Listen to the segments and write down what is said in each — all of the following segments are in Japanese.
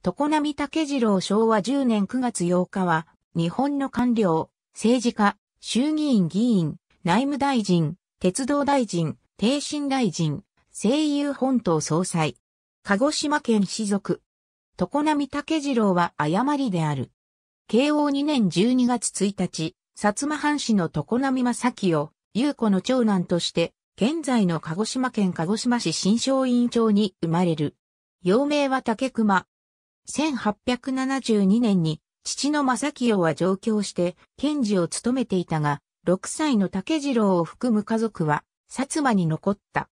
常波武次郎昭和10年9月8日は、日本の官僚、政治家、衆議院議員、内務大臣、鉄道大臣、帝身大臣、声優本島総裁。鹿児島県士族。常波武次郎は誤りである。慶応2年12月1日、薩摩藩士の常波正を、優子の長男として、現在の鹿児島県鹿児島市新商院町に生まれる。幼名は竹熊、1872年に父の正清は上京して検事を務めていたが、6歳の竹次郎を含む家族は薩摩に残った。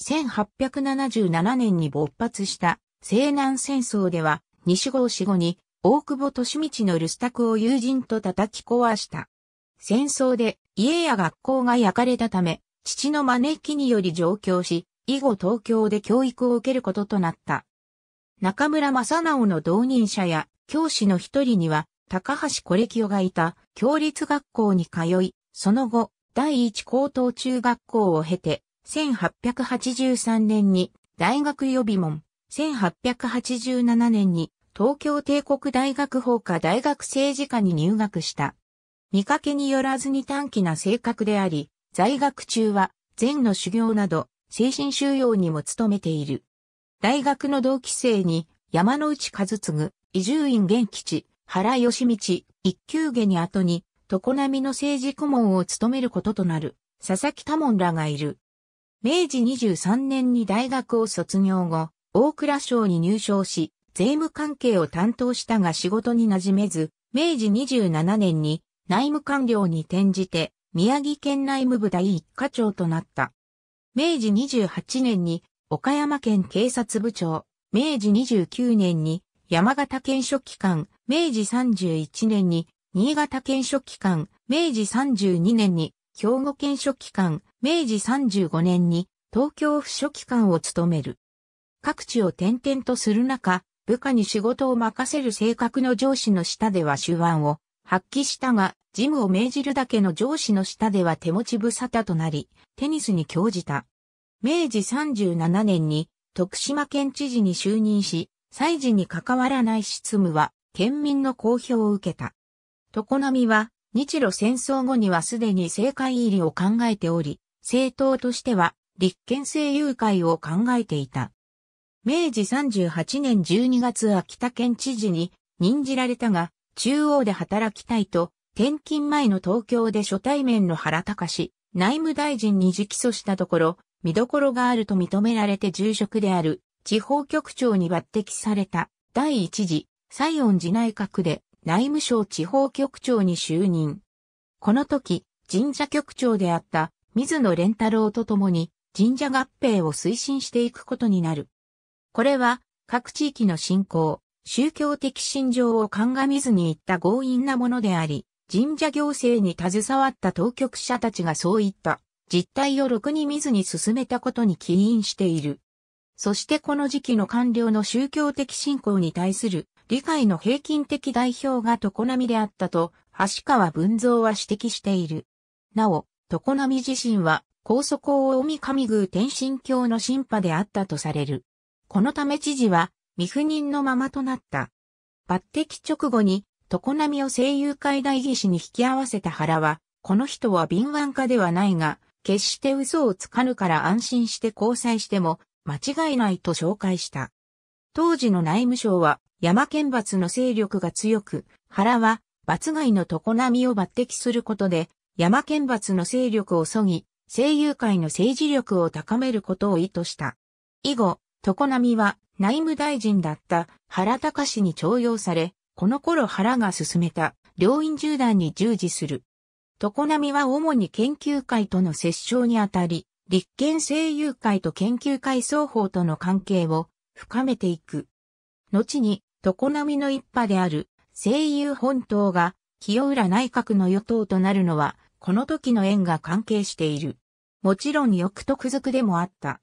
1877年に勃発した西南戦争では西郷死後に大久保利道の留守宅を友人と叩き壊した。戦争で家や学校が焼かれたため、父の招きにより上京し、以後東京で教育を受けることとなった。中村正直の同任者や教師の一人には高橋惠レ夫がいた共立学校に通い、その後、第一高等中学校を経て、1883年に大学予備門、1887年に東京帝国大学法科大学政治科に入学した。見かけによらずに短期な性格であり、在学中は禅の修行など精神修養にも努めている。大学の同期生に、山内和次、伊集院元吉、原義道、一級下に後に、常波の政治顧問を務めることとなる、佐々木多門らがいる。明治23年に大学を卒業後、大蔵省に入省し、税務関係を担当したが仕事に馴染めず、明治27年に内務官僚に転じて、宮城県内務部第一課長となった。明治28年に岡山県警察部長、明治29年に山形県書機関、明治31年に新潟県書機関、明治32年に兵庫県書機関、明治35年に東京府書機関を務める。各地を転々とする中、部下に仕事を任せる性格の上司の下では手腕を発揮したが、事務を命じるだけの上司の下では手持ち無沙汰となり、テニスに興じた。明治37年に徳島県知事に就任し、祭事に関わらない執務は県民の公表を受けた。常波は日露戦争後にはすでに政界入りを考えており、政党としては立憲政友会を考えていた。明治38年12月秋田県知事に任じられたが、中央で働きたいと、転勤前の東京で初対面の原隆内務大臣に直訴したところ、見どころがあると認められて住職である地方局長に抜擢された第一次西恩寺内閣で内務省地方局長に就任。この時、神社局長であった水野連太郎と共に神社合併を推進していくことになる。これは各地域の信仰、宗教的信条を鑑みずに行った強引なものであり、神社行政に携わった当局者たちがそう言った実態をろくに見ずに進めたことに起因している。そしてこの時期の官僚の宗教的信仰に対する理解の平均的代表が常波であったと、橋川文蔵は指摘している。なお、常波自身は、高祖を大御神宮天神教の神派であったとされる。このため知事は、未赴任のままとなった。抜擢直後に、常波を声優会代議士に引き合わせた原は、この人は敏腕家ではないが、決して嘘をつかぬから安心して交際しても間違いないと紹介した。当時の内務省は山県罰の勢力が強く、原は罰外の常並を抜擢することで山県罰の勢力を削ぎ、声優界の政治力を高めることを意図した。以後、常並は内務大臣だった原隆に徴用され、この頃原が進めた両院縦断に従事する常波は主に研究会との折衝にあたり、立憲政友会と研究会双方との関係を深めていく。後に、常波の一派である声優本党が清浦内閣の与党となるのは、この時の縁が関係している。もちろん翌徳族でもあった。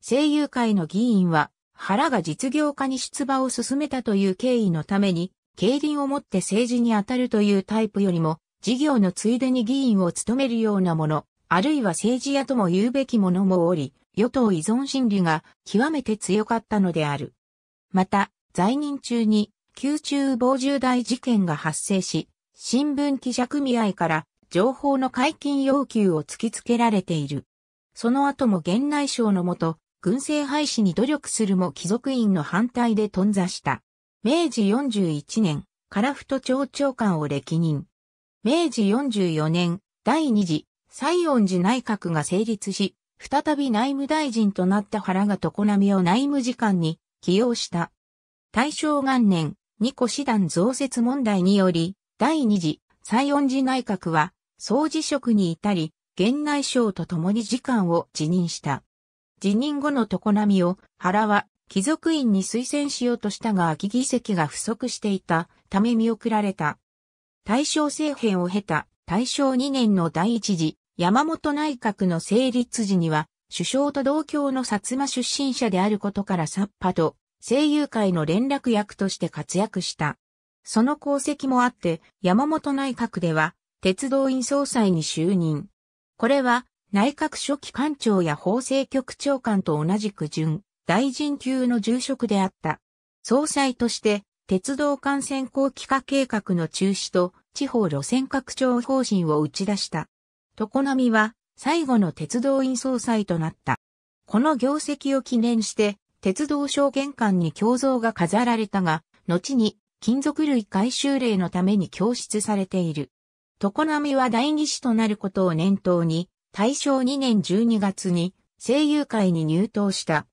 政友会の議員は、原が実業家に出馬を進めたという経緯のために、競輪をもって政治に当たるというタイプよりも、事業のついでに議員を務めるようなもの、あるいは政治家とも言うべきものもおり、与党依存心理が極めて強かったのである。また、在任中に、宮中防重大事件が発生し、新聞記者組合から情報の解禁要求を突きつけられている。その後も現内省のもと、軍政廃止に努力するも貴族院の反対で頓挫した。明治41年、カラフト町長官を歴任。明治44年、第二次、西恩寺内閣が成立し、再び内務大臣となった原が常波を内務次官に起用した。大正元年、二個師団増設問題により、第二次、西恩寺内閣は、総辞職に至り、現内省と共に次官を辞任した。辞任後の常波を、原は、貴族院に推薦しようとしたが秋議席が不足していたため見送られた。大正政変を経た大正2年の第一次山本内閣の成立時には首相と同郷の薩摩出身者であることからサッパと声優会の連絡役として活躍した。その功績もあって山本内閣では鉄道院総裁に就任。これは内閣初期官庁や法制局長官と同じく準大臣級の重職であった。総裁として鉄道幹線後期化計画の中止と地方路線拡張方針を打ち出した。常波は最後の鉄道院総裁となった。この業績を記念して、鉄道証券館に胸像が飾られたが、後に金属類回収令のために供出されている。常波は第二子となることを念頭に、大正2年12月に声優会に入党した。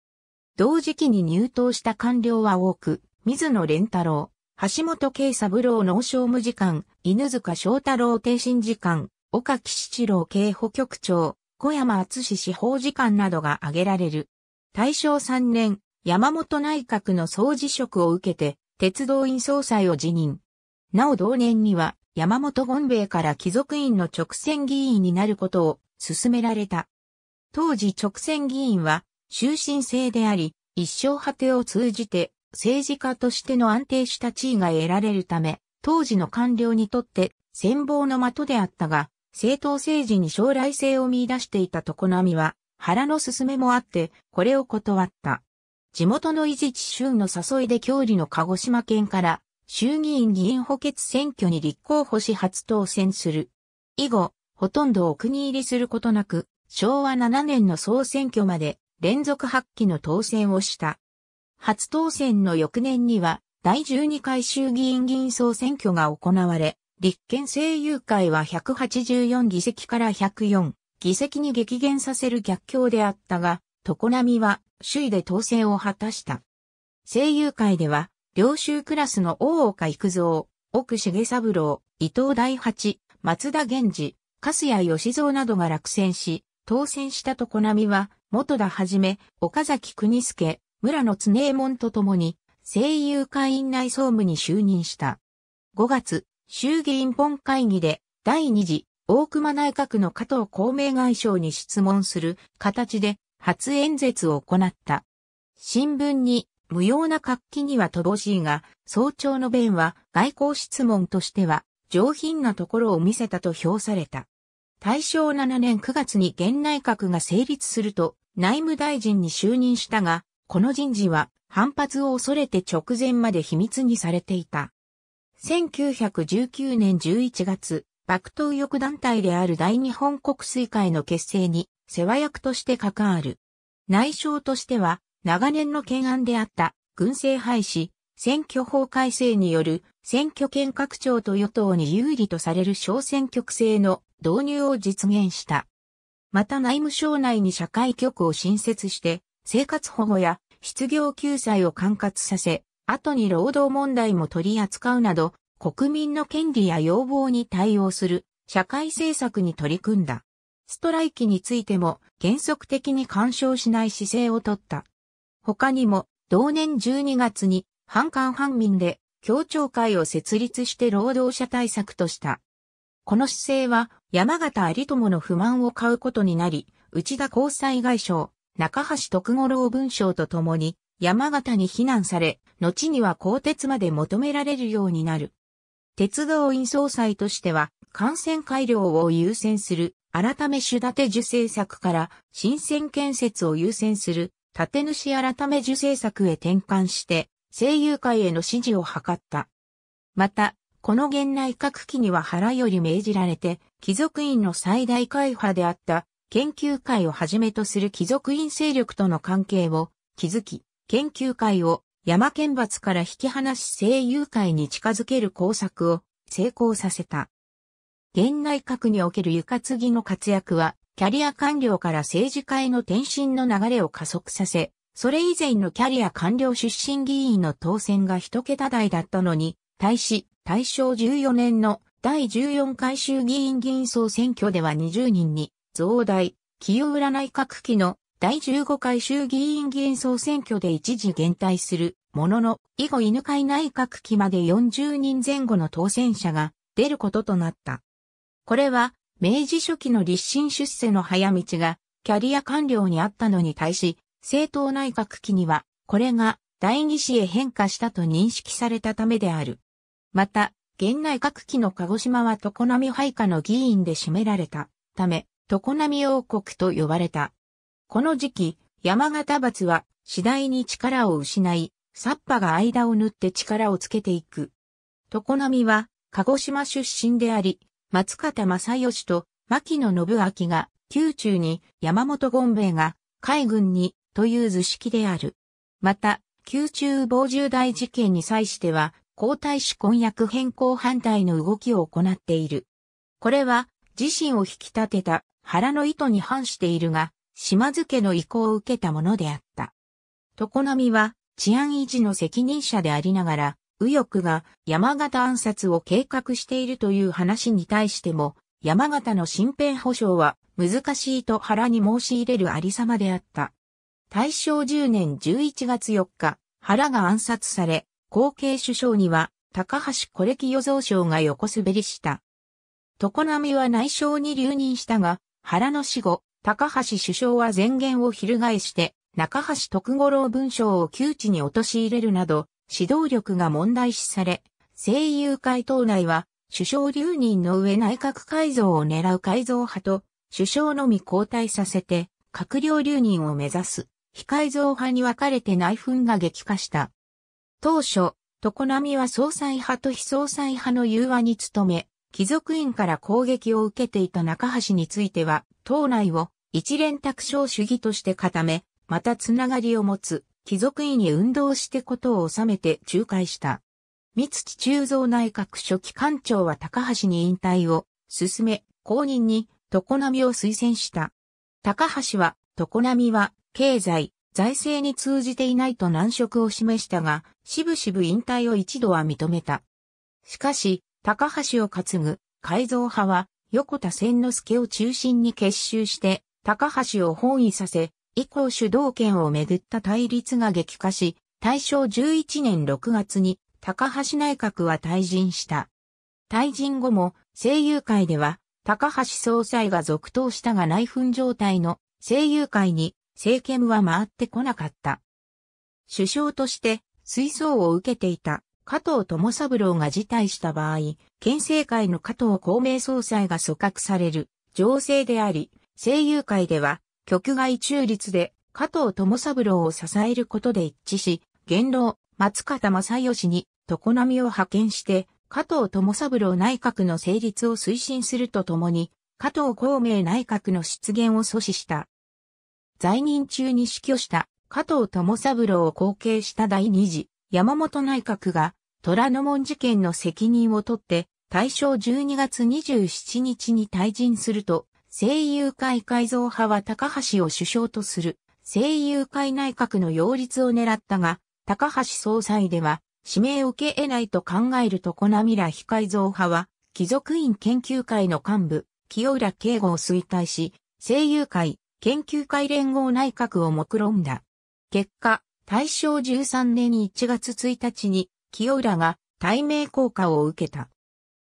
同時期に入党した官僚は多く、水野蓮太郎、橋本慶三郎農商務次官、犬塚翔太郎定身次官、岡木七郎警保局長、小山厚志司法次官などが挙げられる。大正3年、山本内閣の総辞職を受けて、鉄道院総裁を辞任。なお同年には、山本権兵衛から貴族院の直選議員になることを勧められた。当時直選議員は、終身制であり、一生果てを通じて政治家としての安定した地位が得られるため、当時の官僚にとって戦望の的であったが、政党政治に将来性を見出していた常波は、腹の勧めもあって、これを断った。地元の伊地知州の誘いで郷里の鹿児島県から衆議院議員補欠選挙に立候補し初当選する。以後、ほとんどお国入りすることなく、昭和7年の総選挙まで連続発起の当選をした。初当選の翌年には、第12回衆議院議員総選挙が行われ、立憲政友会は184議席から104議席に激減させる逆境であったが、常波は首位で当選を果たした。政友会では、領州クラスの大岡育造、奥重三郎、伊藤大八、松田源氏、粕谷義蔵などが落選し、当選した常波は、元田はじめ、岡崎国介、村野常衛門と共に、声優会員内総務に就任した。5月、衆議院本会議で、第2次、大熊内閣の加藤公明外相に質問する形で、初演説を行った。新聞に、無用な活気には乏しいが、早朝の弁は外交質問としては上品なところを見せたと評された。大正7年9月に現内閣が成立すると内務大臣に就任したが、この人事は反発を恐れて直前まで秘密にされていた。1919年11月、幕投翼団体である大日本国水会の結成に世話役として関わる。内相としては、長年の懸案であった軍政廃止、選挙法改正による選挙権拡張と与党に有利とされる小選挙区制の導入を実現した。また内務省内に社会局を新設して、生活保護や失業救済を管轄させ、後に労働問題も取り扱うなど、国民の権利や要望に対応する社会政策に取り組んだ。ストライキについても原則的に干渉しない姿勢をとった。他にも同年12月に反韓反民で協調会を設立して労働者対策とした。この姿勢は山形有友の不満を買うことになり、内田交際外相、中橋徳五郎文章とともに山形に避難され、後には鋼鉄まで求められるようになる。鉄道院総裁としては、感染改良を優先する、改め主立て受政策から新鮮建設を優先する、建主改め受政策へ転換して、声優会への支持を図った。また、この現内各期には腹より命じられて、貴族院の最大会派であった研究会をはじめとする貴族院勢力との関係を築き、研究会を山県伐から引き離し声優会に近づける工作を成功させた。現内閣における床継ぎの活躍は、キャリア官僚から政治家への転身の流れを加速させ、それ以前のキャリア官僚出身議員の当選が一桁台だったのに、対し、大正14年の第14回衆議院議員総選挙では20人に増大、清浦内閣期の第15回衆議院議員総選挙で一時減退するものの、以後犬飼内閣期まで40人前後の当選者が出ることとなった。これは、明治初期の立身出世の早道が、キャリア官僚にあったのに対し、政党内閣期には、これが第二子へ変化したと認識されたためである。また、現内閣期の鹿児島は常波配下の議員で占められたため、常波王国と呼ばれた。この時期、山形伐は次第に力を失い、サッパが間を縫って力をつけていく。常波は鹿児島出身であり、松方正義と牧野信明が宮中に山本権兵衛が海軍にという図式である。また、宮中防重大事件に際しては、皇太子婚約変更反対の動きを行っている。これは、自身を引き立てた原の意図に反しているが、島津家の意向を受けたものであった。常波は治安維持の責任者でありながら、右翼が山形暗殺を計画しているという話に対しても、山形の身辺保障は難しいと原に申し入れるありさまであった。大正10年11月4日、原が暗殺され、後継首相には高橋小レ予与蔵省が横滑りした。常波は内省に留任したが、原の死後、高橋首相は前言を翻して、中橋徳五郎文章を窮地に陥れるなど、指導力が問題視され、声優会党内は、首相留任の上内閣改造を狙う改造派と、首相のみ交代させて、閣僚留任を目指す、非改造派に分かれて内紛が激化した。当初、常波は総裁派と非総裁派の融和に努め、貴族院から攻撃を受けていた中橋については、党内を一連卓章主義として固め、またつながりを持つ貴族院に運動してことを収めて仲介した。三土中蔵内閣初期官庁は高橋に引退を進め、後任に常波を推薦した。高橋は、常波は経済、財政に通じていないと難色を示したが、しぶしぶ引退を一度は認めた。しかし、高橋を担ぐ改造派は横田千之助を中心に結集して高橋を包囲させ、以降主導権をめぐった対立が激化し、大正11年6月に高橋内閣は退陣した。退陣後も声優会では高橋総裁が続投したが内紛状態の声優会に政権は回ってこなかった。首相として水槽を受けていた加藤友三郎が辞退した場合、県政会の加藤公明総裁が組閣される情勢であり、声優会では、局外中立で加藤友三郎を支えることで一致し、元老、松方正義に常波を派遣して、加藤友三郎内閣の成立を推進するとともに、加藤公明内閣の出現を阻止した。在任中に死去した加藤友三郎を後継した第二次山本内閣が虎ノ門事件の責任を取って大正12月27日に退陣すると、声優会改造派は高橋を首相とする声優会内閣の擁立を狙ったが、高橋総裁では指名を受け得ないと考えると小波ら非改造派は、貴族院研究会の幹部、清浦慶吾を衰退し、声優会、研究会連合内閣を目論んだ。結果、大正13年1月1日に清浦が対名効果を受けた。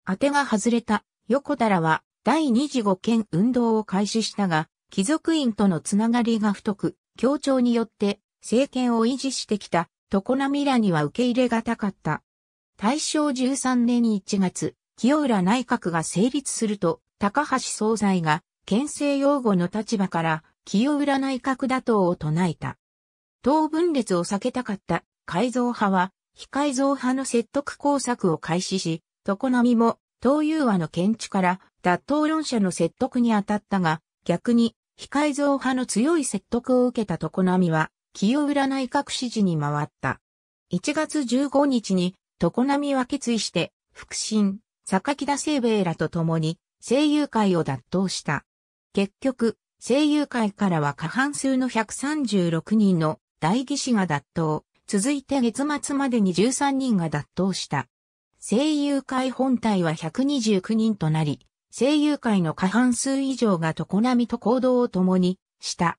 当てが外れた横田らは第二次五権運動を開始したが、貴族院とのつながりが太く、協調によって政権を維持してきた常並らには受け入れがたかった。大正13年1月、清浦内閣が成立すると、高橋総裁が、県政擁護の立場から、清浦内閣打倒を唱えた。党分裂を避けたかった改造派は、非改造派の説得工作を開始し、常並も、東友和の見地から、脱党論者の説得に当たったが、逆に、非改造派の強い説得を受けた常並は、清浦内閣支持に回った。1月15日に、常並は決意して、腹心、榊田清兵衛らと共に、声優会を脱党した。結局、声優会からは過半数の136人の代議士が脱党、続いて月末までに13人が脱党した。声優会本体は129人となり、声優会の過半数以上が常並と行動を共にした。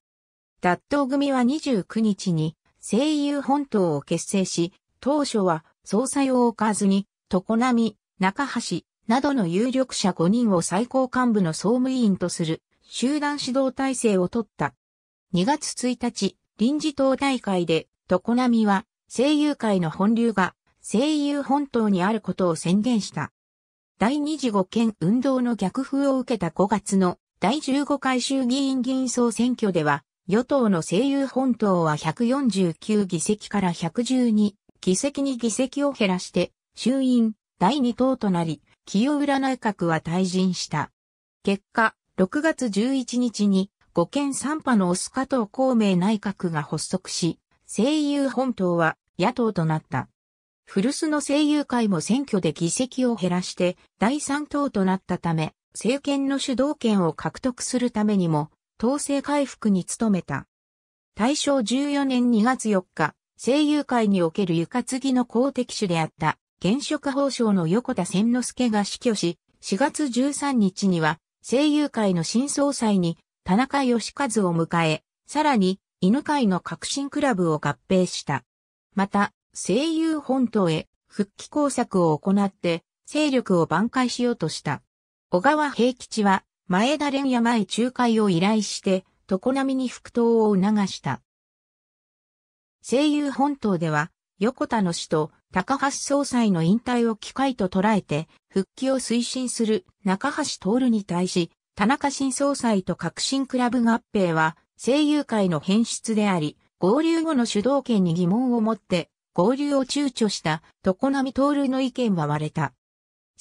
脱党組は29日に声優本党を結成し、当初は総裁を置かずに、常並、中橋、などの有力者5人を最高幹部の総務委員とする集団指導体制を取った。2月1日、臨時党大会で、常浪は、声優界の本流が、声優本島にあることを宣言した。第二次五権運動の逆風を受けた5月の第15回衆議院議員総選挙では、与党の声優本党は149議席から112議席に議席を減らして、衆院第2党となり、清浦内閣は退陣した。結果、6月11日に五県三派のオス加藤孔明内閣が発足し、声優本党は野党となった。古巣の声優会も選挙で議席を減らして第三党となったため、政権の主導権を獲得するためにも、統制回復に努めた。大正14年2月4日、声優会における床継ぎの公的主であった現職法相の横田千之助が死去し、4月13日には声優会の新総裁に田中義和を迎え、さらに、犬飼の革新クラブを合併した。また、声優本島へ復帰工作を行って、勢力を挽回しようとした。小川平吉は、前田連山へ仲介を依頼して、常波に復党を促した。声優本島では、横田の死と高橋総裁の引退を機会と捉えて、復帰を推進する中橋徹に対し、田中新総裁と革新クラブ合併は、声優会の変質であり、合流後の主導権に疑問を持って、合流を躊躇した常波徹の意見は割れた。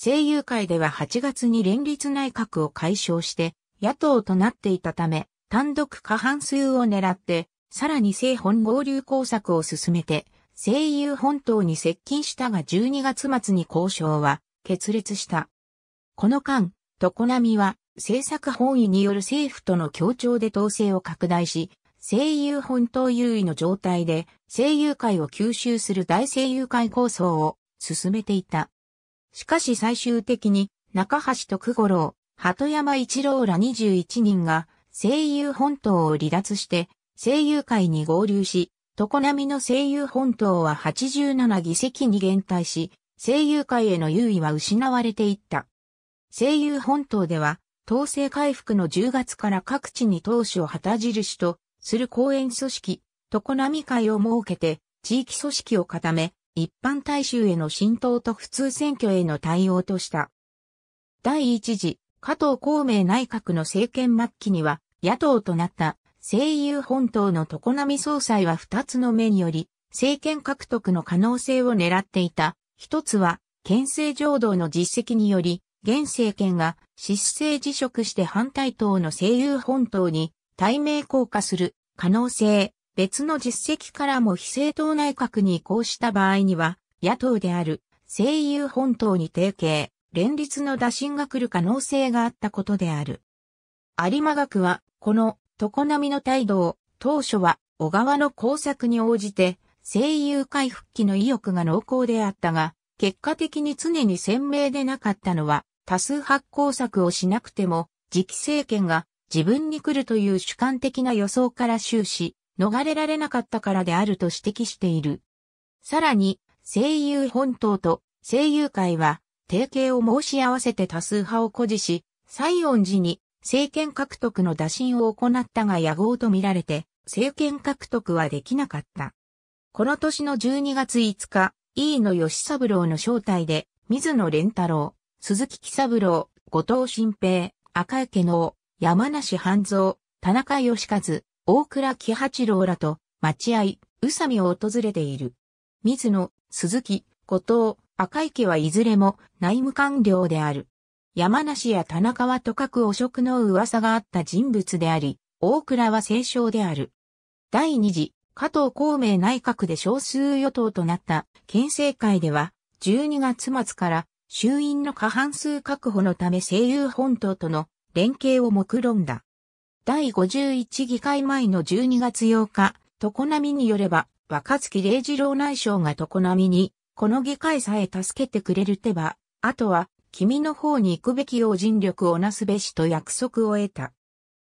声優会では8月に連立内閣を解消して、野党となっていたため、単独過半数を狙って、さらに正本合流工作を進めて、声優本島に接近したが12月末に交渉は決裂した。この間、常波は政策本位による政府との協調で統制を拡大し、声優本島優位の状態で声優界を吸収する大声優界構想を進めていた。しかし最終的に中橋徳五郎、鳩山一郎ら21人が声優本島を離脱して声優界に合流し、常波の声優本島は87議席に減退し、声優界への優位は失われていった。声優本島では統制回復の10月から各地に投首を旗印とする公園組織、常浪会を設けて、地域組織を固め、一般大衆への浸透と普通選挙への対応とした。第一次、加藤孔明内閣の政権末期には、野党となった声優本島の常浪総裁は2つの目により、政権獲得の可能性を狙っていた。一つは、県政浄土の実績により、現政権が失政辞職して反対党の声友本党に対名降下する可能性、別の実績からも非政党内閣に移行した場合には、野党である声友本党に提携、連立の打診が来る可能性があったことである。有馬学は、この常波の態度を、当初は小川の工作に応じて、声優回復期の意欲が濃厚であったが、結果的に常に鮮明でなかったのは、多数発行策をしなくても、次期政権が自分に来るという主観的な予想から終始、逃れられなかったからであると指摘している。さらに、声優本島と声優会は、提携を申し合わせて多数派を誇示し、西音寺に政権獲得の打診を行ったが野望と見られて、政権獲得はできなかった。この年の12月5日、飯野義三郎の招待で、水野蓮太郎、鈴木喜三郎、後藤新平、赤池能、山梨半蔵、田中義和、大倉喜八郎らと、待合、宇佐美を訪れている。水野、鈴木、後藤、赤池はいずれも内務官僚である。山梨や田中はとかく汚職の噂があった人物であり、大倉は清少である。第二次、加藤孔明内閣で少数与党となった県政会では、12月末から衆院の過半数確保のため西友本島との連携を目論んだ。第51議会前の12月8日、常波によれば、若月礼二郎内相が常波に、この議会さえ助けてくれる手は、あとは、君の方に行くべき要尽力をなすべしと約束を得た。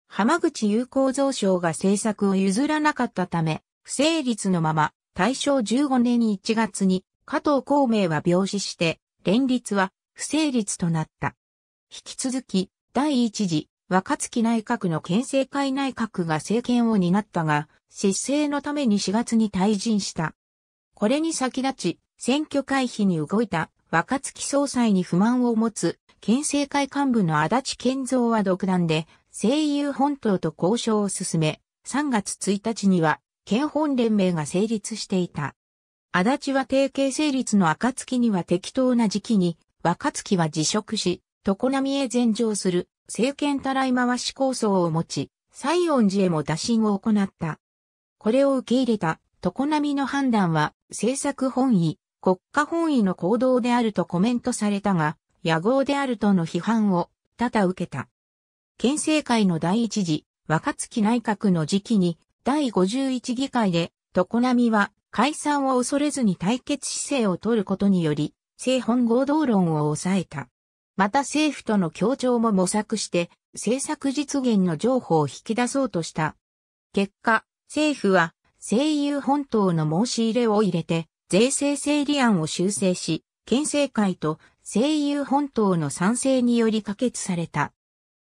浜口友好増省が政策を譲らなかったため、不成立のまま、大正15年1月に、加藤孔明は病死して、連立は不成立となった。引き続き、第一次若月内閣の県政会内閣が政権を担ったが、失政のために4月に退陣した。これに先立ち、選挙回避に動いた若月総裁に不満を持つ県政会幹部の足立健造は独断で、政友本島と交渉を進め、3月1日には、県本連盟が成立していた。足立は定携成立の暁には適当な時期に、若月は辞職し、常並へ前上する、政権たらい回し構想を持ち、西恩寺へも打診を行った。これを受け入れた、常並の判断は、政策本位、国家本位の行動であるとコメントされたが、野望であるとの批判を多々受けた。県政会の第一次、若月内閣の時期に、第51議会で、常並は解散を恐れずに対決姿勢を取ることにより、政本合同論を抑えた。また政府との協調も模索して、政策実現の情報を引き出そうとした。結果、政府は、声友本党の申し入れを入れて、税制整理案を修正し、県政会と声友本党の賛成により可決された。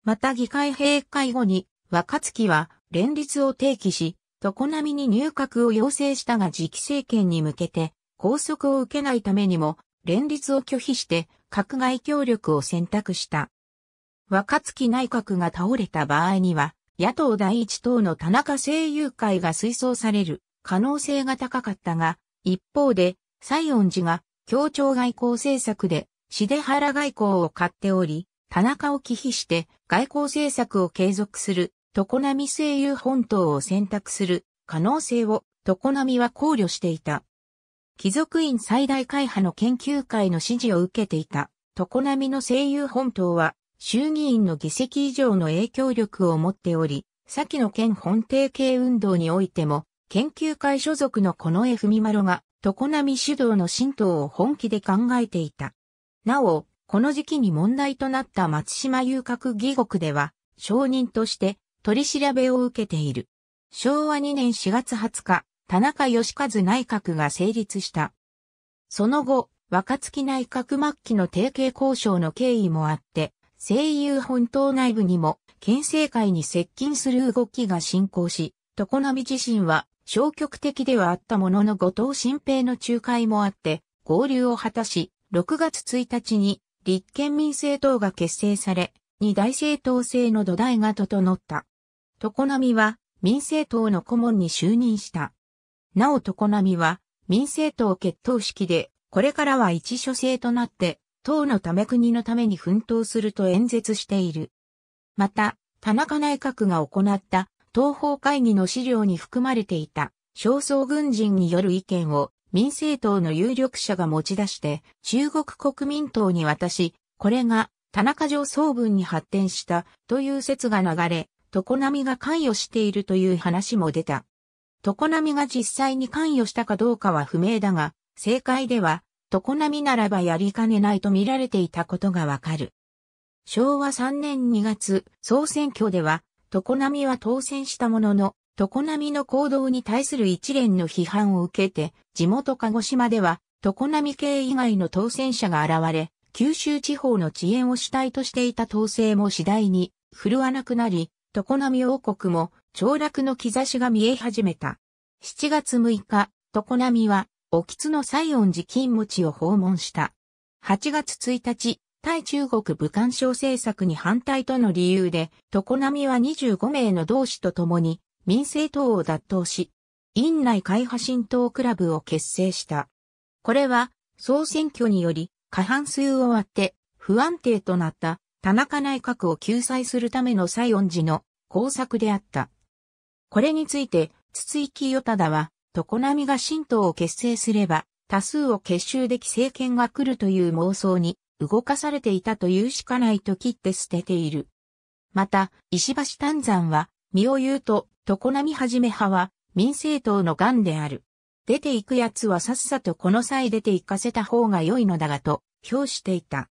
また議会閉会後に、若月は連立を提起し、常並に入閣を要請したが次期政権に向けて拘束を受けないためにも連立を拒否して閣外協力を選択した。若月内閣が倒れた場合には野党第一党の田中政友会が推奨される可能性が高かったが、一方で西恩寺が協調外交政策でで原外交を買っており、田中を忌避して外交政策を継続する常波声優本島を選択する可能性を常波は考慮していた。貴族院最大会派の研究会の指示を受けていた常波の声優本島は衆議院の議席以上の影響力を持っており、先の県本定系運動においても、研究会所属のこの江文丸が、常波主導の神道を本気で考えていた。なお、この時期に問題となった松島遊郭議国では、証人として、取り調べを受けている。昭和2年4月20日、田中義和内閣が成立した。その後、若月内閣末期の提携交渉の経緯もあって、声優本島内部にも、県政会に接近する動きが進行し、常波自身は消極的ではあったものの後藤新平の仲介もあって、合流を果たし、6月1日に立憲民政党が結成され、二大政党制の土台が整った。常波は民政党の顧問に就任した。なお常波は民政党決闘式で、これからは一所制となって、党のため国のために奮闘すると演説している。また、田中内閣が行った東方会議の資料に含まれていた焦燥軍人による意見を民政党の有力者が持ち出して中国国民党に渡し、これが田中上層文に発展したという説が流れ、常波が関与しているという話も出た。常波が実際に関与したかどうかは不明だが、正解では、常波ならばやりかねないと見られていたことがわかる。昭和3年2月、総選挙では、常波は当選したものの、常波の行動に対する一連の批判を受けて、地元鹿児島では、常波系以外の当選者が現れ、九州地方の遅延を主体としていた統制も次第に振るわなくなり、常滑王国も凋落の兆しが見え始めた。7月6日、常滑は、おきつの西音寺金持を訪問した。8月1日、対中国武漢省政策に反対との理由で、常滑は25名の同志と共に、民政党を脱党し、院内会派新党クラブを結成した。これは、総選挙により、過半数を割って、不安定となった田中内閣を救済するための西音寺の工作であった。これについて、筒井清忠は、常波が神道を結成すれば、多数を結集でき政権が来るという妄想に、動かされていたというしかないと切って捨てている。また、石橋丹山は、身を言うと、常波はじめ派は、民政党の癌である。出ていく奴はさっさとこの際出て行かせた方が良いのだがと、評していた。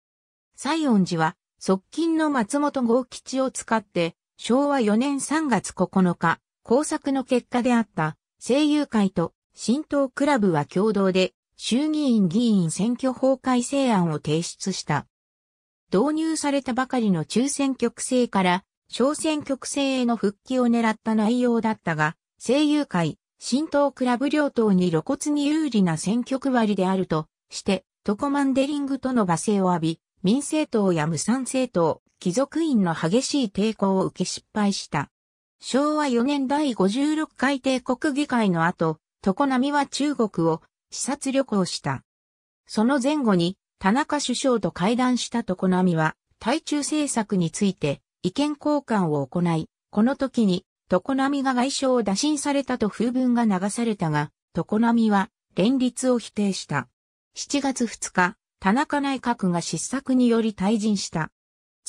西園寺は、側近の松本豪吉を使って、昭和4年3月9日、工作の結果であった声優会と新党クラブは共同で衆議院議員選挙法改正案を提出した。導入されたばかりの中選挙区制から小選挙区制への復帰を狙った内容だったが、声優会、新党クラブ両党に露骨に有利な選挙区割であるとして、トコマンデリングとの罵声を浴び、民政党や無産政党、貴族院の激しい抵抗を受け失敗した。昭和4年第56回帝国議会の後、常波は中国を視察旅行した。その前後に田中首相と会談した常波は、対中政策について意見交換を行い、この時に常波が外相を打診されたと風文が流されたが、常波は連立を否定した。7月2日、田中内閣が失策により退陣した。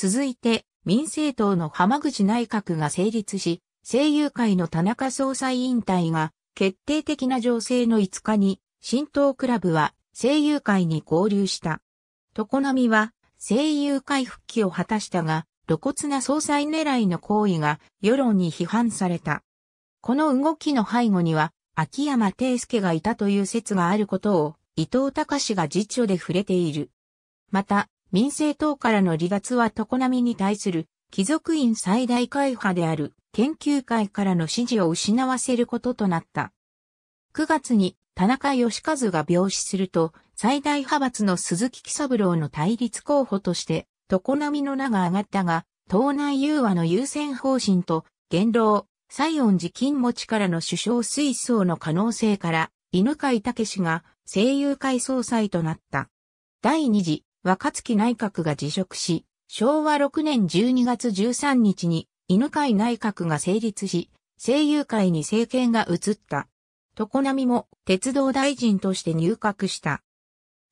続いて、民政党の浜口内閣が成立し、声優会の田中総裁引退が決定的な情勢の5日に、新党クラブは声優会に合流した。常波は声優会復帰を果たしたが、露骨な総裁狙いの行為が世論に批判された。この動きの背後には、秋山定介がいたという説があることを、伊藤隆が辞書で触れている。また、民政党からの離脱は常波に対する貴族院最大会派である研究会からの支持を失わせることとなった。9月に田中義和が病死すると、最大派閥の鈴木喜三郎の対立候補として、常波の名が上がったが、党内融和の優先方針と、元老、西恩寺金持ちからの首相推奨の可能性から、犬飼武が声優会総裁となった。第二次若月内閣が辞職し、昭和6年12月13日に犬飼内閣が成立し、声優会に政権が移った。常波も鉄道大臣として入閣した。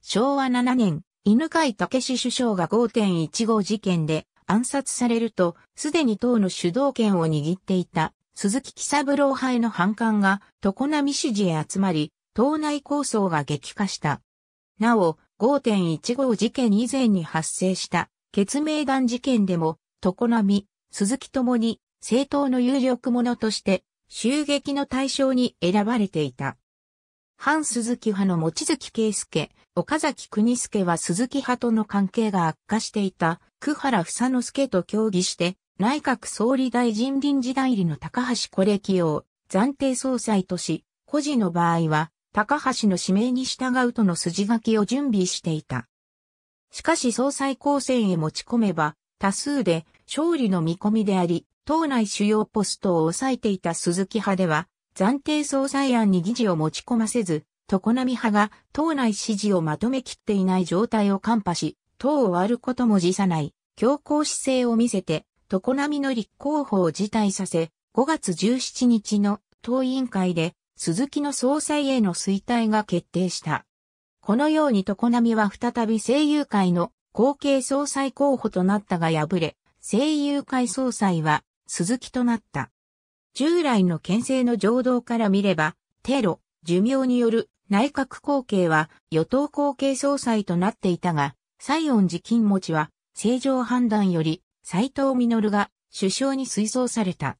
昭和7年、犬飼武史首相が5.15事件で暗殺されると、すでに党の主導権を握っていた鈴木喜三郎派への反感が常波支持へ集まり、党内抗争が激化した。なお、5.15事件以前に発生した、血盟団事件でも、常み鈴木ともに、政党の有力者として、襲撃の対象に選ばれていた。反鈴木派の望月圭介、岡崎国介は鈴木派との関係が悪化していた、久原房之助と協議して、内閣総理大臣臨時代理の高橋是清を暫定総裁とし、個人の場合は、高橋の指名に従うとの筋書きを準備していた。しかし総裁公選へ持ち込めば、多数で勝利の見込みであり、党内主要ポストを抑えていた鈴木派では、暫定総裁案に議事を持ち込ませず、常波派が党内支持をまとめきっていない状態を看破し、党を割ることも辞さない、強硬姿勢を見せて、常波の立候補を辞退させ、5月17日の党委員会で鈴木の総裁への衰退が決定した。このように常波は再び声優会の後継総裁候補となったが敗れ、声優会総裁は鈴木となった。従来の県政の情動から見れば、テロ、寿命による内閣後継は与党後継総裁となっていたが、西恩寺金持ちは正常判断より斎藤実が首相に推薦された。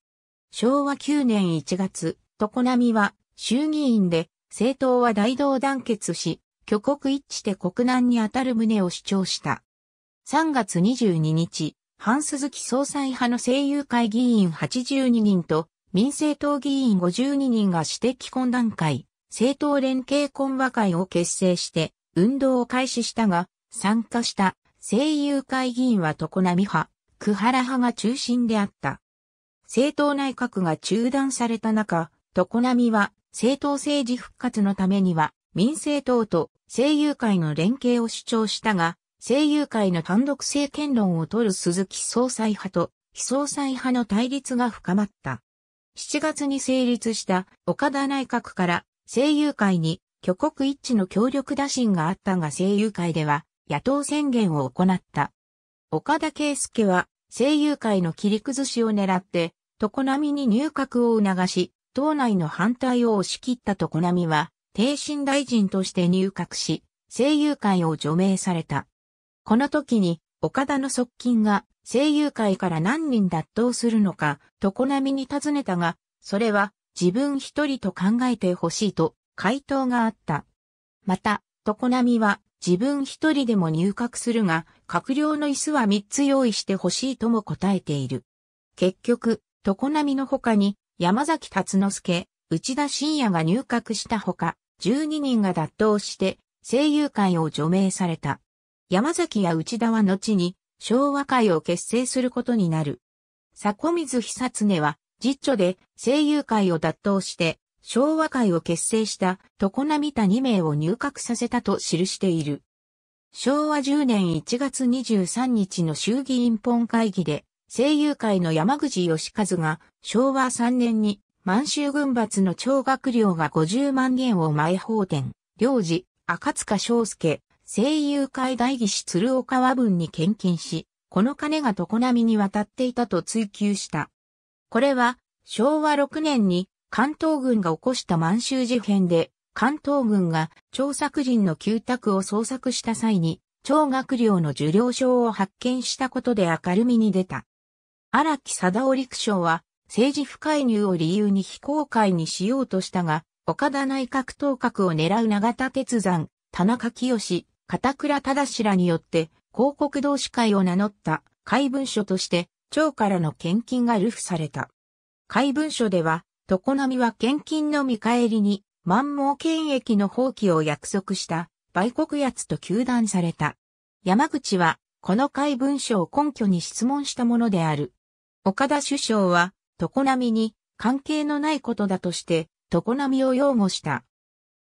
昭和9年1月、常波は衆議院で政党は大同団結し、挙国一致で国難にあたる旨を主張した。3月22日、反鈴木総裁派の政友会議員82人と民政党議員52人が私的懇談会、政党連携懇話会を結成して運動を開始したが、参加した政友会議員は常波派、久原派が中心であった。政党内閣が中断された中、常波は政党政治復活のためには、民政党と政友会の連携を主張したが、政友会の単独政権論を取る鈴木総裁派と非総裁派の対立が深まった。7月に成立した岡田内閣から政友会に挙国一致の協力打診があったが政友会では野党宣言を行った。岡田圭介は政友会の切り崩しを狙って、常みに入閣を促し、党内の反対を押し切ったとコナミは、帝身大臣として入閣し、声優会を除名された。この時に、岡田の側近が、声優会から何人脱党するのか、とコナミに尋ねたが、それは、自分一人と考えてほしいと、回答があった。また、とコナミは、自分一人でも入閣するが、閣僚の椅子は三つ用意してほしいとも答えている。結局、常ミの他に、山崎達之助、内田信也が入閣したほか、12人が脱党して声優会を除名された。山崎や内田は後に昭和会を結成することになる。佐古水久常は実著で声優会を脱党して昭和会を結成した常浪田2名を入閣させたと記している。昭和10年1月23日の衆議院本会議で声優界の山口義和が昭和3年に満州軍閥の超学料が50万元を前放典、領事、赤塚章介、声優界代議士鶴岡和文に献金し、この金が常波に渡っていたと追求した。これは昭和6年に関東軍が起こした満州事変で、関東軍が張作人の旧宅を捜索した際に、超学寮の受領証を発見したことで明るみに出た。荒木貞夫陸将は、政治不介入を理由に非公開にしようとしたが、岡田内閣当閣を狙う永田鉄山、田中清、片倉忠らによって、広告同志会を名乗った怪文書として、町からの献金が流布された。怪文書では、常みは献金の見返りに、万毛権益の放棄を約束した、売国奴と求断された。山口は、この怪文書を根拠に質問したものである。岡田首相は、常波に関係のないことだとして、常波を擁護した。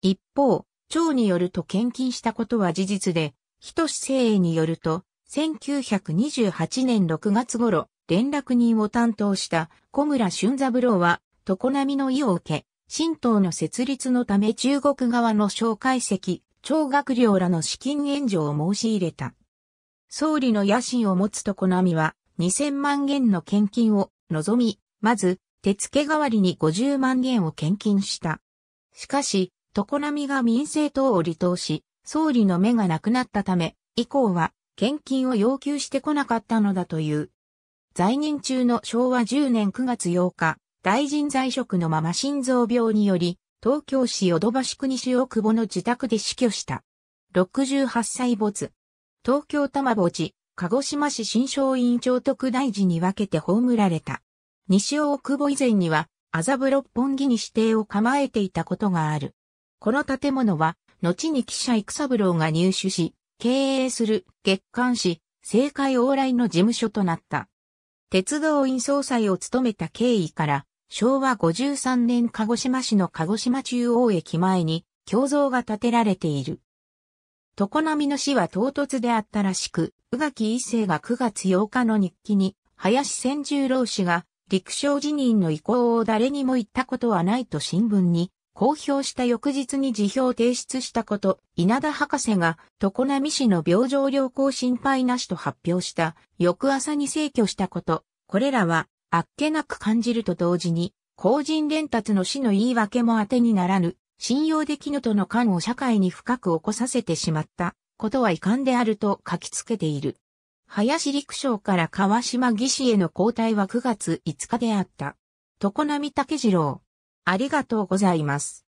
一方、長によると献金したことは事実で、人志誠英によると、1928年6月頃、連絡人を担当した小村俊三郎は、常波の意を受け、新党の設立のため中国側の紹介席、長学寮らの資金援助を申し入れた。総理の野心を持つ常波は、2000万元の献金を望み、まず、手付け代わりに50万元を献金した。しかし、常波が民政党を離党し、総理の目がなくなったため、以降は献金を要求してこなかったのだという。在任中の昭和10年9月8日、大臣在職のまま心臓病により、東京市淀橋区西大久保の自宅で死去した。68歳没。東京玉墓地、鹿児島市新商院長徳大寺に分けて葬られた。西大久保以前には、麻布六本木に指定を構えていたことがある。この建物は、後に記者育三郎が入手し、経営する月刊誌、政界往来の事務所となった。鉄道院総裁を務めた経緯から、昭和53年鹿児島市の鹿児島中央駅前に、胸像が建てられている。並みの死は唐突であったらしく、宇垣一世が9月8日の日記に、林千十郎氏が、陸将辞任の意向を誰にも言ったことはないと新聞に公表した翌日に辞表を提出したこと、稲田博士が常滑市の病状良好心配なしと発表した翌朝に逝去したこと、これらはあっけなく感じると同時に、公人伝達の死の言い訳も当てにならぬ、信用できぬとの感を社会に深く起こさせてしまったことは遺憾であると書きつけている。林陸将から川島義士への交代は9月5日であった。常並武次郎。ありがとうございます。